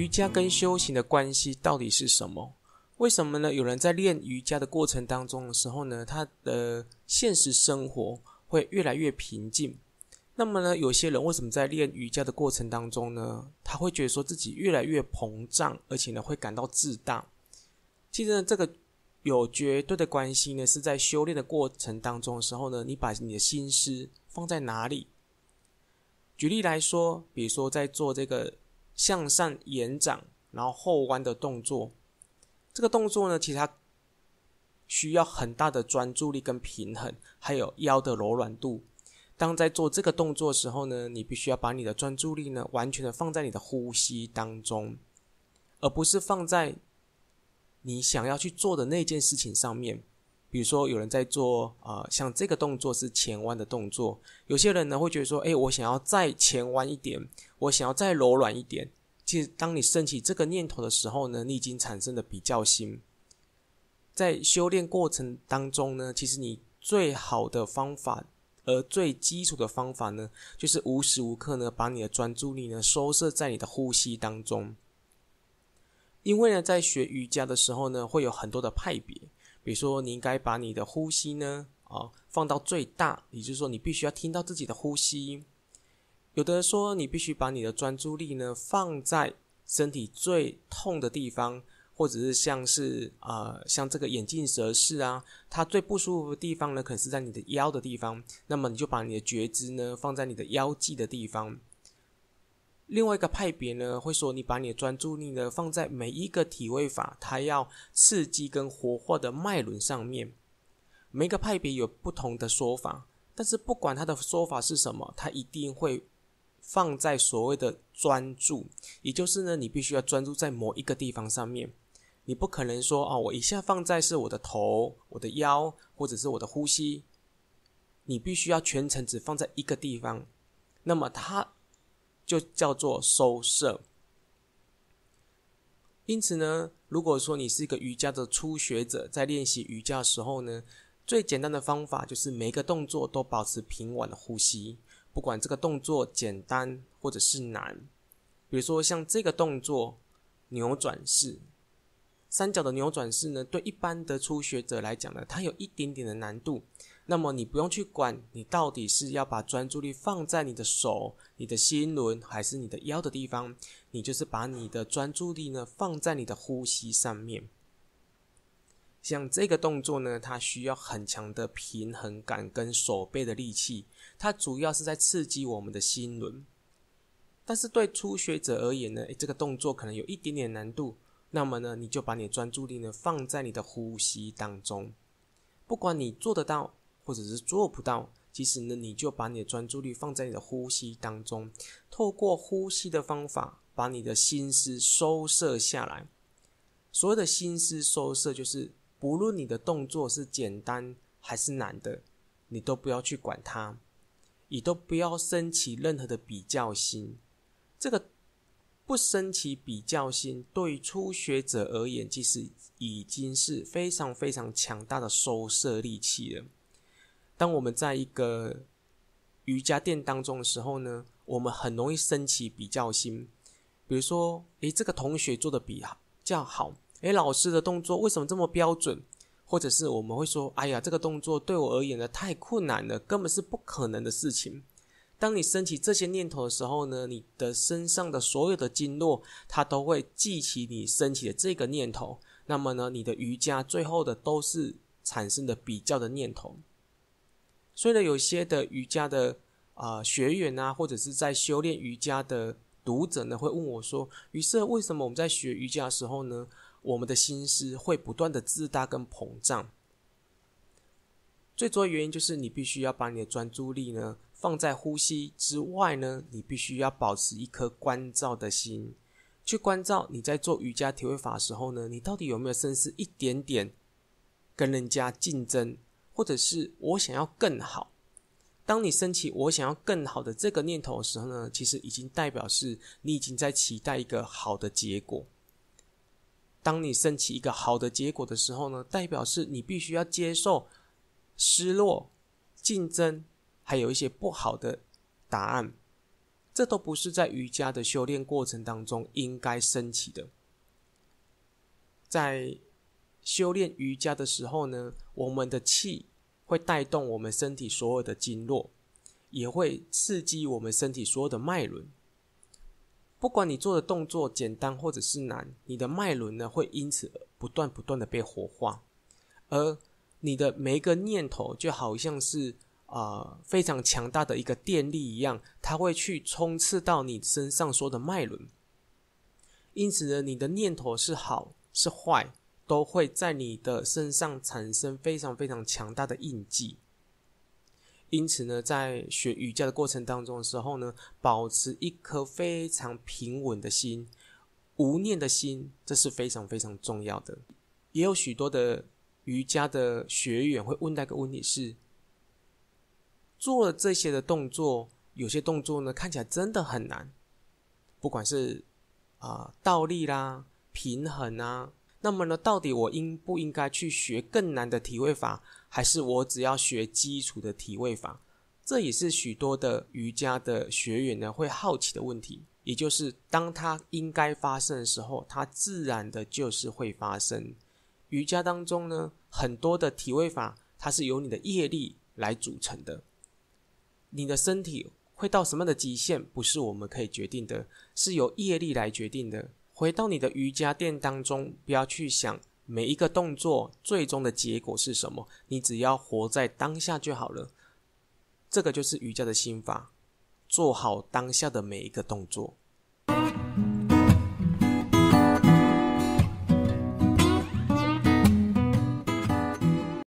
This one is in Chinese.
瑜伽跟修行的关系到底是什么？为什么呢？有人在练瑜伽的过程当中的时候呢，他的现实生活会越来越平静。那么呢，有些人为什么在练瑜伽的过程当中呢，他会觉得说自己越来越膨胀，而且呢会感到自大？其实呢，这个有绝对的关系呢，是在修炼的过程当中的时候呢，你把你的心思放在哪里？举例来说，比如说在做这个。向上延展，然后后弯的动作，这个动作呢，其实它需要很大的专注力跟平衡，还有腰的柔软度。当在做这个动作的时候呢，你必须要把你的专注力呢，完全的放在你的呼吸当中，而不是放在你想要去做的那件事情上面。比如说，有人在做啊，像这个动作是前弯的动作。有些人呢会觉得说：“哎，我想要再前弯一点，我想要再柔软一点。”其实，当你升起这个念头的时候呢，你已经产生了比较心。在修炼过程当中呢，其实你最好的方法，而最基础的方法呢，就是无时无刻呢把你的专注力呢收摄在你的呼吸当中。因为呢，在学瑜伽的时候呢，会有很多的派别。比如说，你应该把你的呼吸呢，啊，放到最大，也就是说，你必须要听到自己的呼吸。有的人说，你必须把你的专注力呢，放在身体最痛的地方，或者是像是啊，像这个眼镜蛇式啊，它最不舒服的地方呢，可能是在你的腰的地方，那么你就把你的觉知呢，放在你的腰际的地方。另外一个派别呢，会说你把你的专注力呢放在每一个体位法，它要刺激跟活化的脉轮上面。每一个派别有不同的说法，但是不管他的说法是什么，他一定会放在所谓的专注，也就是呢，你必须要专注在某一个地方上面。你不可能说啊，我一下放在是我的头、我的腰或者是我的呼吸，你必须要全程只放在一个地方。那么它就叫做收摄。因此呢，如果说你是一个瑜伽的初学者，在练习瑜伽的时候呢，最简单的方法就是每个动作都保持平稳的呼吸，不管这个动作简单或者是难。比如说像这个动作，扭转式，三角的扭转式呢，对一般的初学者来讲呢，它有一点点的难度。那么你不用去管你到底是要把专注力放在你的手、你的心轮还是你的腰的地方，你就是把你的专注力呢放在你的呼吸上面。像这个动作呢，它需要很强的平衡感跟手背的力气，它主要是在刺激我们的心轮。但是对初学者而言呢，这个动作可能有一点点难度。那么呢，你就把你的专注力呢放在你的呼吸当中，不管你做得到。或者是做不到，其实呢，你就把你的专注力放在你的呼吸当中，透过呼吸的方法，把你的心思收摄下来。所谓的心思收摄，就是不论你的动作是简单还是难的，你都不要去管它，你都不要升起任何的比较心。这个不升起比较心，对于初学者而言，其实已经是非常非常强大的收摄利器了。当我们在一个瑜伽垫当中的时候呢，我们很容易升起比较心，比如说，诶，这个同学做的比较好，诶，老师的动作为什么这么标准？或者是我们会说，哎呀，这个动作对我而言呢，太困难了，根本是不可能的事情。当你升起这些念头的时候呢，你的身上的所有的经络，它都会记起你升起的这个念头。那么呢，你的瑜伽最后的都是产生的比较的念头。所以呢，有些的瑜伽的啊学员啊，或者是在修炼瑜伽的读者呢，会问我说：“，于是为什么我们在学瑜伽的时候呢，我们的心思会不断的自大跟膨胀？最主要的原因就是，你必须要把你的专注力呢放在呼吸之外呢，你必须要保持一颗关照的心，去关照你在做瑜伽体位法时候呢，你到底有没有甚至一点点跟人家竞争。”或者是我想要更好。当你升起我想要更好的这个念头的时候呢，其实已经代表是你已经在期待一个好的结果。当你升起一个好的结果的时候呢，代表是你必须要接受失落、竞争，还有一些不好的答案。这都不是在瑜伽的修炼过程当中应该升起的。在。修炼瑜伽的时候呢，我们的气会带动我们身体所有的经络，也会刺激我们身体所有的脉轮。不管你做的动作简单或者是难，你的脉轮呢会因此不断不断的被活化，而你的每一个念头就好像是啊非常强大的一个电力一样，它会去冲刺到你身上说的脉轮。因此呢，你的念头是好是坏。都会在你的身上产生非常非常强大的印记。因此呢，在学瑜伽的过程当中的时候呢，保持一颗非常平稳的心、无念的心，这是非常非常重要的。也有许多的瑜伽的学员会问到一个问题是：做了这些的动作，有些动作呢看起来真的很难，不管是啊倒立啦、平衡啊。那么呢，到底我应不应该去学更难的体位法，还是我只要学基础的体位法？这也是许多的瑜伽的学员呢会好奇的问题。也就是，当它应该发生的时候，它自然的就是会发生。瑜伽当中呢，很多的体位法，它是由你的业力来组成的。你的身体会到什么样的极限，不是我们可以决定的，是由业力来决定的。回到你的瑜伽垫当中，不要去想每一个动作最终的结果是什么，你只要活在当下就好了。这个就是瑜伽的心法，做好当下的每一个动作。